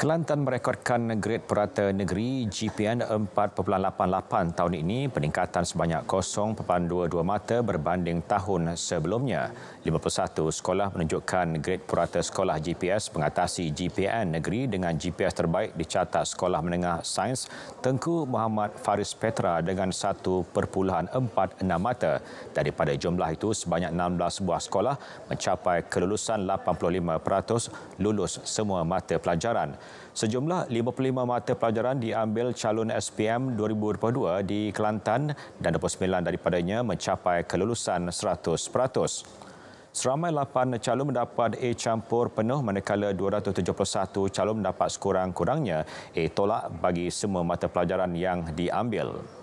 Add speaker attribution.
Speaker 1: Kelantan merekodkan grade perata negeri GPN 4.88 tahun ini peningkatan sebanyak 0.22 mata berbanding tahun sebelumnya. 51 sekolah menunjukkan grade perata sekolah GPS mengatasi GPN negeri dengan GPS terbaik dicatat Sekolah Menengah Sains Tengku Muhammad Faris Petra dengan 1.46 mata. Daripada jumlah itu, sebanyak 16 buah sekolah mencapai kelulusan 85% lulus semua mata pelajaran. Sejumlah 55 mata pelajaran diambil calon SPM 2022 di Kelantan dan 29 daripadanya mencapai kelulusan 100%. Seramai 8 calon mendapat A campur penuh manakala 271 calon mendapat sekurang-kurangnya A tolak bagi semua mata pelajaran yang diambil.